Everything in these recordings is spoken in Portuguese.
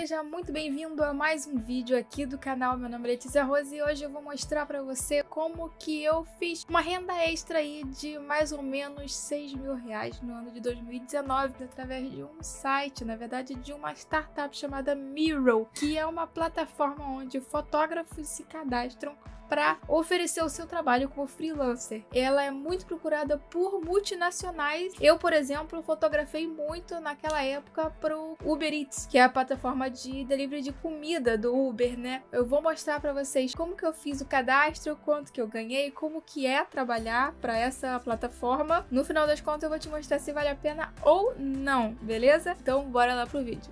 Seja muito bem-vindo a mais um vídeo aqui do canal. Meu nome é Letícia Rose e hoje eu vou mostrar para você como que eu fiz uma renda extra aí de mais ou menos 6 mil reais no ano de 2019 através de um site, na verdade de uma startup chamada Miro, que é uma plataforma onde fotógrafos se cadastram para oferecer o seu trabalho como freelancer. Ela é muito procurada por multinacionais. Eu, por exemplo, fotografei muito naquela época para o Uber Eats, que é a plataforma de delivery de comida do Uber, né? Eu vou mostrar para vocês como que eu fiz o cadastro, quanto que eu ganhei, como que é trabalhar para essa plataforma. No final das contas, eu vou te mostrar se vale a pena ou não, beleza? Então, bora lá pro vídeo.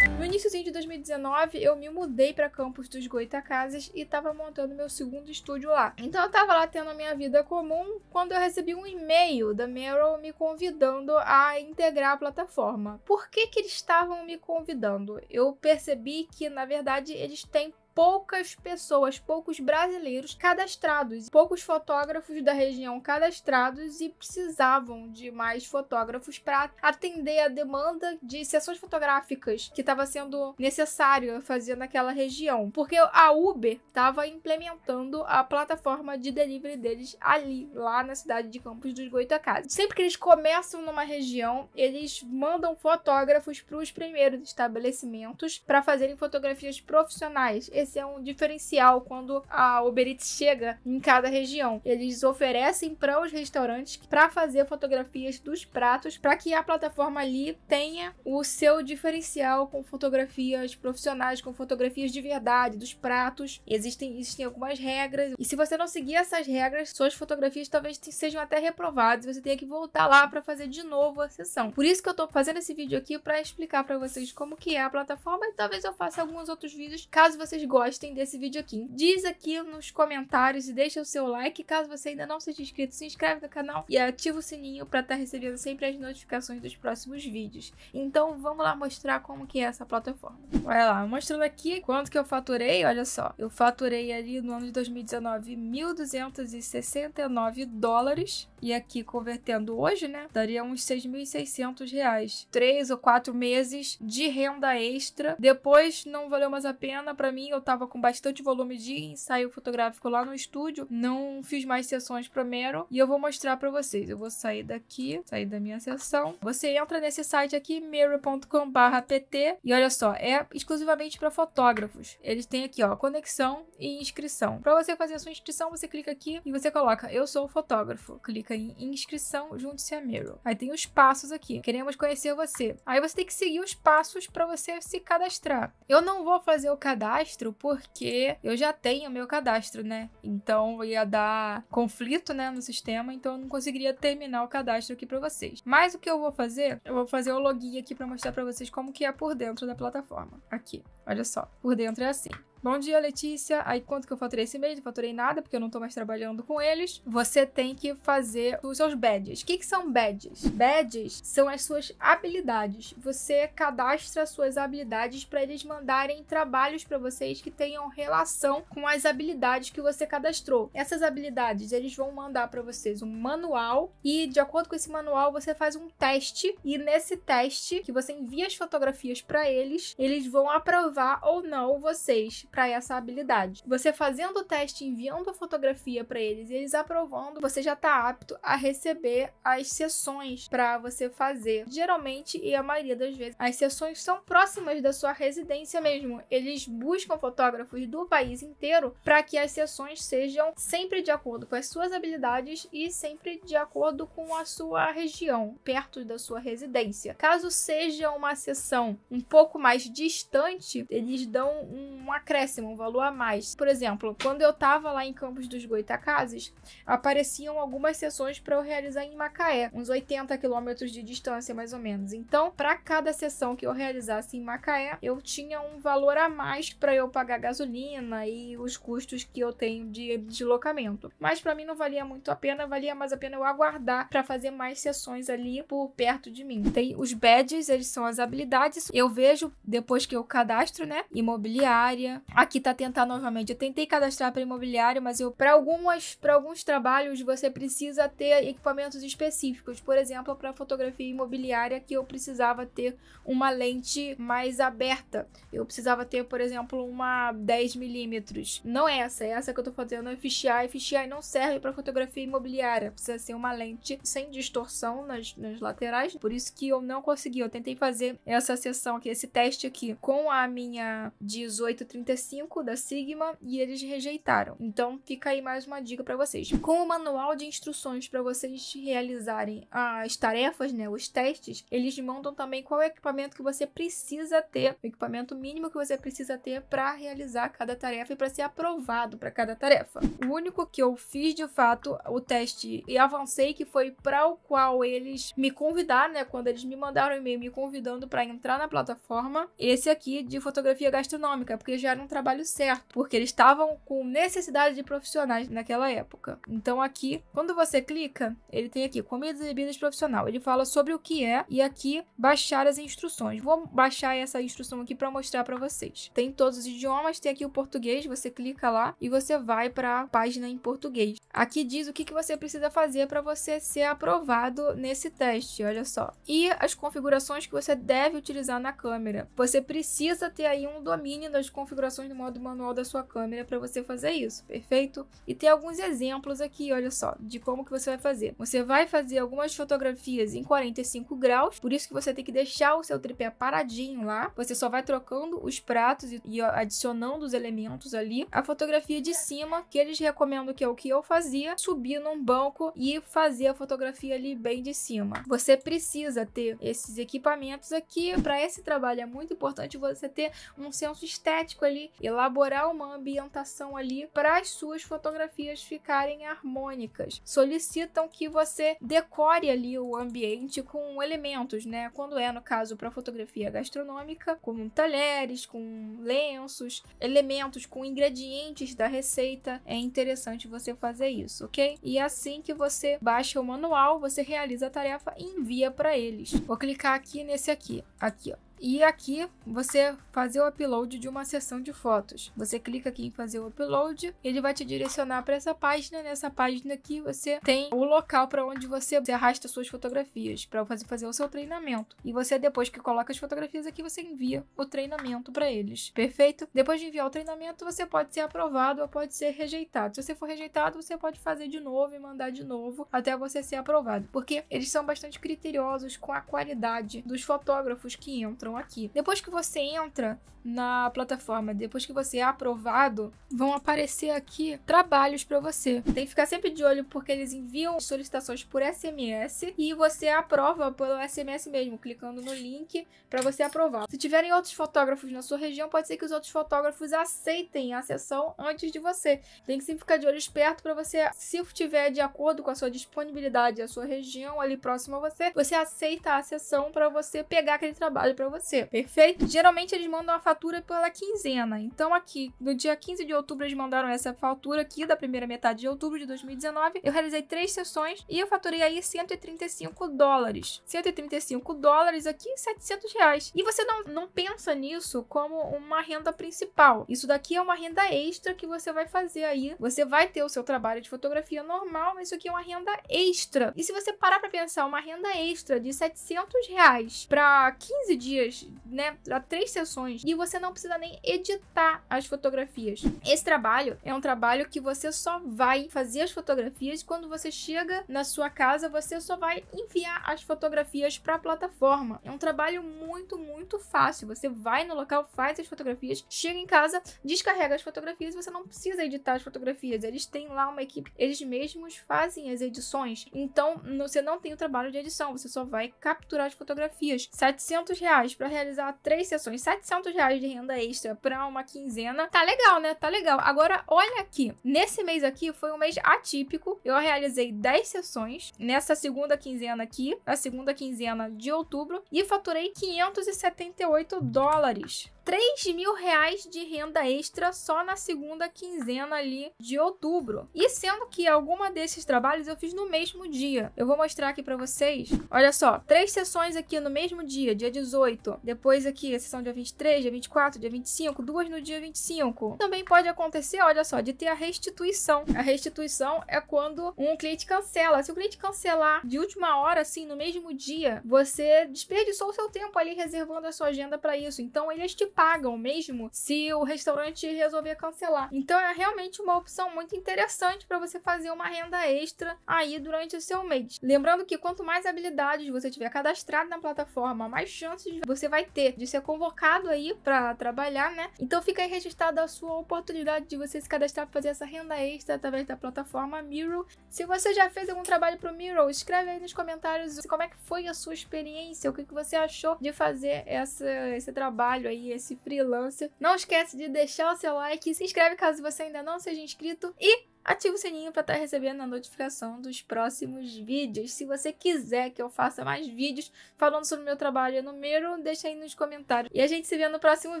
No iníciozinho de 2019, eu me mudei para campus dos Goitacazes e estava montando meu segundo estúdio lá. Então eu estava lá tendo a minha vida comum quando eu recebi um e-mail da Meryl me convidando a integrar a plataforma. Por que que eles estavam me convidando? Eu percebi que na verdade eles têm poucas pessoas, poucos brasileiros cadastrados, poucos fotógrafos da região cadastrados e precisavam de mais fotógrafos para atender a demanda de sessões fotográficas que estava sendo necessário fazer naquela região, porque a Uber estava implementando a plataforma de delivery deles ali, lá na cidade de Campos dos Goytacazes. Sempre que eles começam numa região, eles mandam fotógrafos para os primeiros estabelecimentos para fazerem fotografias profissionais ser um diferencial quando a Uber Eats chega em cada região. Eles oferecem para os restaurantes para fazer fotografias dos pratos para que a plataforma ali tenha o seu diferencial com fotografias profissionais, com fotografias de verdade dos pratos. Existem, existem algumas regras e se você não seguir essas regras, suas fotografias talvez sejam até reprovadas. e Você tenha que voltar lá para fazer de novo a sessão. Por isso que eu estou fazendo esse vídeo aqui para explicar para vocês como que é a plataforma e talvez eu faça alguns outros vídeos caso vocês gostem gostem desse vídeo aqui. Diz aqui nos comentários e deixa o seu like. Caso você ainda não seja inscrito, se inscreve no canal e ativa o sininho para estar tá recebendo sempre as notificações dos próximos vídeos. Então vamos lá mostrar como que é essa plataforma. Olha lá, mostrando aqui quanto que eu faturei, olha só. Eu faturei ali no ano de 2019 1.269 dólares e aqui convertendo hoje, né, daria uns 6.600 reais. Três ou quatro meses de renda extra. Depois não valeu mais a pena para mim, eu tava com bastante volume de ensaio fotográfico lá no estúdio, não fiz mais sessões pro Mero e eu vou mostrar para vocês. Eu vou sair daqui, sair da minha sessão. Você entra nesse site aqui, mero.com/pt e olha só, é exclusivamente para fotógrafos. Eles têm aqui, ó, conexão e inscrição. Para você fazer a sua inscrição, você clica aqui e você coloca eu sou fotógrafo. Clica em inscrição, junte-se a Mero. Aí tem os passos aqui. Queremos conhecer você. Aí você tem que seguir os passos para você se cadastrar. Eu não vou fazer o cadastro porque eu já tenho meu cadastro, né? Então ia dar conflito, né, no sistema, então eu não conseguiria terminar o cadastro aqui para vocês. Mas o que eu vou fazer? Eu vou fazer o login aqui para mostrar para vocês como que é por dentro da plataforma. Aqui, olha só. Por dentro é assim. Bom dia, Letícia. Aí quanto que eu faturei esse mês? Não faturei nada, porque eu não tô mais trabalhando com eles. Você tem que fazer os seus badges. O que, que são badges? Badges são as suas habilidades. Você cadastra suas habilidades para eles mandarem trabalhos para vocês que tenham relação com as habilidades que você cadastrou. Essas habilidades, eles vão mandar para vocês um manual e de acordo com esse manual você faz um teste e nesse teste que você envia as fotografias para eles, eles vão aprovar ou não vocês para essa habilidade. Você fazendo o teste, enviando a fotografia para eles e eles aprovando, você já está apto a receber as sessões para você fazer. Geralmente e a maioria das vezes, as sessões são próximas da sua residência mesmo. Eles buscam fotógrafos do país inteiro para que as sessões sejam sempre de acordo com as suas habilidades e sempre de acordo com a sua região, perto da sua residência. Caso seja uma sessão um pouco mais distante, eles dão um acréscimo acréscimo, um valor a mais. Por exemplo, quando eu estava lá em Campos dos Goitacazes, apareciam algumas sessões para eu realizar em Macaé, uns 80 quilômetros de distância mais ou menos. Então, para cada sessão que eu realizasse em Macaé, eu tinha um valor a mais para eu pagar gasolina e os custos que eu tenho de deslocamento. Mas para mim não valia muito a pena, valia mais a pena eu aguardar para fazer mais sessões ali por perto de mim. Tem os badges, eles são as habilidades. Eu vejo depois que eu cadastro, né? Imobiliária, Aqui tá tentar novamente. Eu tentei cadastrar para imobiliário, mas eu para algumas, para alguns trabalhos você precisa ter equipamentos específicos. Por exemplo, para fotografia imobiliária que eu precisava ter uma lente mais aberta. Eu precisava ter, por exemplo, uma 10 milímetros. Não é essa, é essa que eu tô fazendo é e Fisheye não serve para fotografia imobiliária. Precisa ser uma lente sem distorção nas, nas laterais. Por isso que eu não consegui. Eu tentei fazer essa sessão aqui, esse teste aqui com a minha 1835 5 da Sigma e eles rejeitaram. Então fica aí mais uma dica para vocês. Com o manual de instruções para vocês realizarem as tarefas, né, os testes, eles mandam também qual é o equipamento que você precisa ter, o equipamento mínimo que você precisa ter para realizar cada tarefa e para ser aprovado para cada tarefa. O único que eu fiz de fato o teste e avancei que foi para o qual eles me convidaram, né, quando eles me mandaram um e-mail me convidando para entrar na plataforma, esse aqui de fotografia gastronômica, porque já era um trabalho certo, porque eles estavam com necessidade de profissionais naquela época. Então aqui, quando você clica, ele tem aqui comidas e bebidas profissional. Ele fala sobre o que é e aqui baixar as instruções. Vou baixar essa instrução aqui para mostrar para vocês. Tem todos os idiomas, tem aqui o português, você clica lá e você vai para a página em português. Aqui diz o que, que você precisa fazer para você ser aprovado nesse teste, olha só. E as configurações que você deve utilizar na câmera. Você precisa ter aí um domínio das configurações configurações no modo manual da sua câmera para você fazer isso, perfeito? E tem alguns exemplos aqui, olha só, de como que você vai fazer. Você vai fazer algumas fotografias em 45 graus, por isso que você tem que deixar o seu tripé paradinho lá. Você só vai trocando os pratos e adicionando os elementos ali. A fotografia de cima, que eles recomendam que é o que eu fazia, subir num banco e fazer a fotografia ali bem de cima. Você precisa ter esses equipamentos aqui. Para esse trabalho é muito importante você ter um senso estético ali elaborar uma ambientação ali para as suas fotografias ficarem harmônicas. Solicitam que você decore ali o ambiente com elementos, né? Quando é no caso para fotografia gastronômica, com talheres, com lenços, elementos com ingredientes da receita, é interessante você fazer isso, ok? E assim que você baixa o manual, você realiza a tarefa e envia para eles. Vou clicar aqui nesse aqui, aqui, ó e aqui você fazer o upload de uma sessão de fotos. Você clica aqui em fazer o upload, ele vai te direcionar para essa página. Nessa página aqui você tem o local para onde você arrasta suas fotografias para fazer, fazer o seu treinamento. E você depois que coloca as fotografias aqui, você envia o treinamento para eles. Perfeito? Depois de enviar o treinamento, você pode ser aprovado ou pode ser rejeitado. Se você for rejeitado, você pode fazer de novo e mandar de novo até você ser aprovado, porque eles são bastante criteriosos com a qualidade dos fotógrafos que entram aqui. Depois que você entra na plataforma, depois que você é aprovado, vão aparecer aqui trabalhos para você. Tem que ficar sempre de olho porque eles enviam solicitações por SMS e você aprova pelo SMS mesmo, clicando no link para você aprovar. Se tiverem outros fotógrafos na sua região, pode ser que os outros fotógrafos aceitem a sessão antes de você. Tem que sempre ficar de olho esperto para você, se tiver de acordo com a sua disponibilidade, a sua região ali próxima a você, você aceita a sessão para você pegar aquele trabalho para você você, perfeito? Geralmente eles mandam a fatura pela quinzena. Então aqui, no dia 15 de outubro, eles mandaram essa fatura aqui da primeira metade de outubro de 2019. Eu realizei três sessões e eu faturei aí 135 dólares. 135 dólares aqui, 700 reais. E você não, não pensa nisso como uma renda principal. Isso daqui é uma renda extra que você vai fazer aí. Você vai ter o seu trabalho de fotografia normal, mas isso aqui é uma renda extra. E se você parar para pensar, uma renda extra de 700 reais para 15 dias duas, né, três sessões. E você não precisa nem editar as fotografias. Esse trabalho é um trabalho que você só vai fazer as fotografias quando você chega na sua casa, você só vai enviar as fotografias para a plataforma. É um trabalho muito, muito fácil. Você vai no local, faz as fotografias, chega em casa, descarrega as fotografias, você não precisa editar as fotografias. Eles têm lá uma equipe, eles mesmos fazem as edições. Então, você não tem o trabalho de edição, você só vai capturar as fotografias. 700 reais para realizar três sessões, 700 reais de renda extra para uma quinzena. Tá legal, né? Tá legal. Agora, olha aqui. Nesse mês aqui foi um mês atípico. Eu realizei 10 sessões nessa segunda quinzena aqui, na segunda quinzena de outubro, e faturei 578 dólares. 3 mil reais de renda extra só na segunda quinzena ali de outubro. E sendo que alguma desses trabalhos eu fiz no mesmo dia. Eu vou mostrar aqui para vocês. Olha só, três sessões aqui no mesmo dia, dia 18. Depois aqui, a sessão dia 23, dia 24, dia 25, duas no dia 25. Também pode acontecer, olha só, de ter a restituição. A restituição é quando um cliente cancela. Se o cliente cancelar de última hora, assim, no mesmo dia, você desperdiçou o seu tempo ali reservando a sua agenda para isso. Então ele é pagam mesmo se o restaurante resolver cancelar. Então é realmente uma opção muito interessante para você fazer uma renda extra aí durante o seu mês. Lembrando que quanto mais habilidades você tiver cadastrado na plataforma, mais chances você vai ter de ser convocado aí para trabalhar, né? Então fica aí registrada a sua oportunidade de você se cadastrar para fazer essa renda extra através da plataforma Miro. Se você já fez algum trabalho para o Miro, escreve aí nos comentários como é que foi a sua experiência, o que, que você achou de fazer essa, esse trabalho aí, esse esse freelancer. Não esquece de deixar o seu like, se inscreve caso você ainda não seja inscrito e ativa o sininho para estar tá recebendo a notificação dos próximos vídeos. Se você quiser que eu faça mais vídeos falando sobre o meu trabalho no Miro, deixa aí nos comentários. E a gente se vê no próximo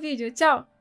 vídeo. Tchau!